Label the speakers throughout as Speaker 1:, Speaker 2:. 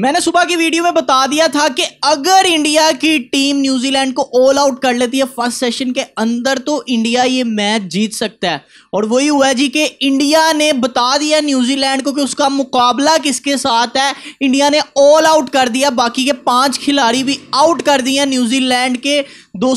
Speaker 1: मैंने सुबह की वीडियो में बता दिया था कि अगर इंडिया की टीम न्यूजीलैंड को ऑल आउट कर लेती है फर्स्ट सेशन के अंदर तो इंडिया ये मैच जीत सकता है और वही हुआ जी कि इंडिया ने बता दिया न्यूजीलैंड को कि उसका मुकाबला किसके साथ है इंडिया ने ऑल आउट कर दिया बाकी के पांच खिलाड़ी भी आउट कर दिए न्यूजीलैंड के दो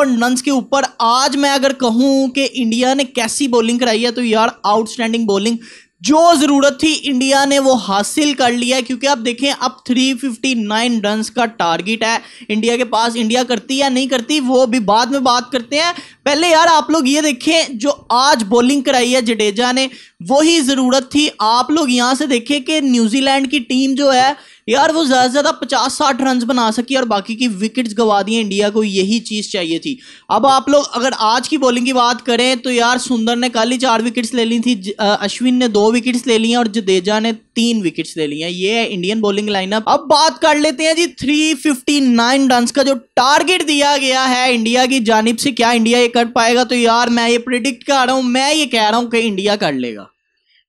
Speaker 1: रन्स के ऊपर आज मैं अगर कहूँ कि इंडिया ने कैसी बॉलिंग कराई है तो यार आउटस्टैंडिंग बॉलिंग जो जरूरत थी इंडिया ने वो हासिल कर लिया है क्योंकि आप देखें अब 359 रन का टारगेट है इंडिया के पास इंडिया करती या नहीं करती वो भी बाद में बात करते हैं पहले यार आप लोग ये देखें जो आज बॉलिंग कराई है जडेजा ने वही ज़रूरत थी आप लोग यहाँ से देखें कि न्यूजीलैंड की टीम जो है यार वो ज़्यादा से ज़्यादा पचास साठ रन बना सकी और बाकी की विकेट्स गवा दी इंडिया को यही चीज़ चाहिए थी अब आप लोग अगर आज की बॉलिंग की बात करें तो यार सुंदर ने कल ही चार विकेट्स ले ली थी अश्विन ने दो विकेट्स ले ली हैं और जडेजा ने तीन विकेट्स ले ली हैं ये है इंडियन बॉलिंग लाइनअप अब बात कर लेते हैं जी थ्री रन का जो टारगेट दिया गया है इंडिया की जानब से क्या इंडिया ये कर पाएगा तो यार मैं ये प्रिडिक्ट कर रहा हूँ मैं ये कह रहा हूँ कि इंडिया कर लेगा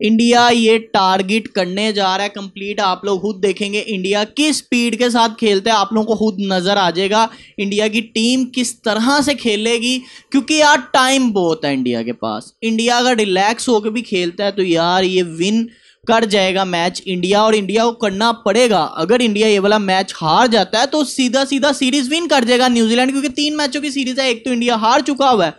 Speaker 1: इंडिया ये टारगेट करने जा रहा है कंप्लीट आप लोग खुद देखेंगे इंडिया किस स्पीड के साथ खेलते हैं आप लोगों को खुद नज़र आ जाएगा इंडिया की टीम किस तरह से खेलेगी क्योंकि यार टाइम बहुत है इंडिया के पास इंडिया अगर रिलैक्स होकर भी खेलता है तो यार ये विन कर जाएगा मैच इंडिया और इंडिया को करना पड़ेगा अगर इंडिया ये वाला मैच हार जाता है तो सीधा सीधा सीरीज विन कर जाएगा न्यूजीलैंड क्योंकि तीन मैचों की सीरीज है एक तो इंडिया हार चुका हुआ है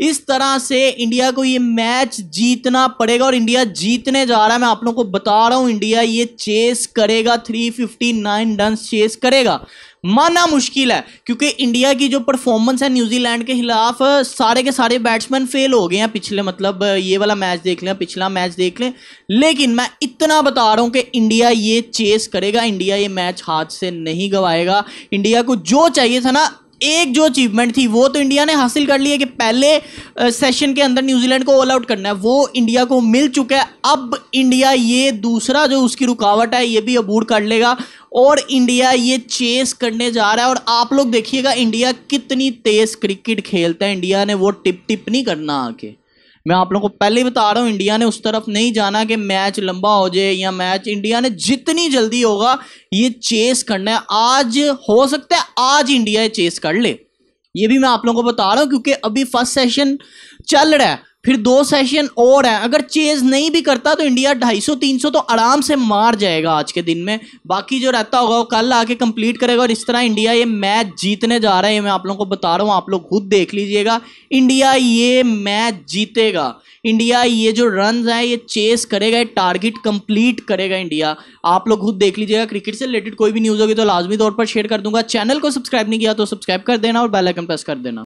Speaker 1: इस तरह से इंडिया को ये मैच जीतना पड़ेगा और इंडिया जीतने जा रहा है मैं आप लोगों को बता रहा हूं इंडिया ये चेस करेगा 359 रन चेस करेगा माना मुश्किल है क्योंकि इंडिया की जो परफॉर्मेंस है न्यूजीलैंड के खिलाफ सारे के सारे बैट्समैन फेल हो गए हैं पिछले मतलब ये वाला मैच देख लें पिछला मैच देख लें लेकिन मैं इतना बता रहा हूँ कि इंडिया ये चेस करेगा इंडिया ये मैच हाथ से नहीं गवाएगा इंडिया को जो चाहिए था ना एक जो अचीवमेंट थी वो तो इंडिया ने हासिल कर लिया कि पहले सेशन के अंदर न्यूजीलैंड को ऑल आउट करना है वो इंडिया को मिल चुका है अब इंडिया ये दूसरा जो उसकी रुकावट है ये भी अबूर कर लेगा और इंडिया ये चेस करने जा रहा है और आप लोग देखिएगा इंडिया कितनी तेज़ क्रिकेट खेलता है इंडिया ने वो टिप टिप नहीं करना आके मैं आप लोगों को पहले ही बता रहा हूँ इंडिया ने उस तरफ नहीं जाना कि मैच लंबा हो जाए या मैच इंडिया ने जितनी जल्दी होगा ये चेस करना है आज हो सकता है आज इंडिया ये चेस कर ले ये भी मैं आप लोगों को बता रहा हूँ क्योंकि अभी फर्स्ट सेशन चल रहा है फिर दो सेशन और है अगर चेज नहीं भी करता तो इंडिया 250 300 तो आराम से मार जाएगा आज के दिन में बाकी जो रहता होगा वो कल आके कंप्लीट करेगा और इस तरह इंडिया ये मैच जीतने जा रहा है मैं आप लोगों को बता रहा हूँ आप लोग खुद देख लीजिएगा इंडिया ये मैच जीतेगा इंडिया ये जो रन है ये चेस करेगा टारगेट कंप्लीट करेगा इंडिया आप लोग खुद देख लीजिएगा क्रिकेट से रिलेटेड कोई भी न्यूज़ होगी तो लाजमी तौर पर शेयर कर दूंगा चैनल को सब्सक्राइब नहीं किया तो सब्सक्राइब कर देना और बेलाइकन प्रेस कर देना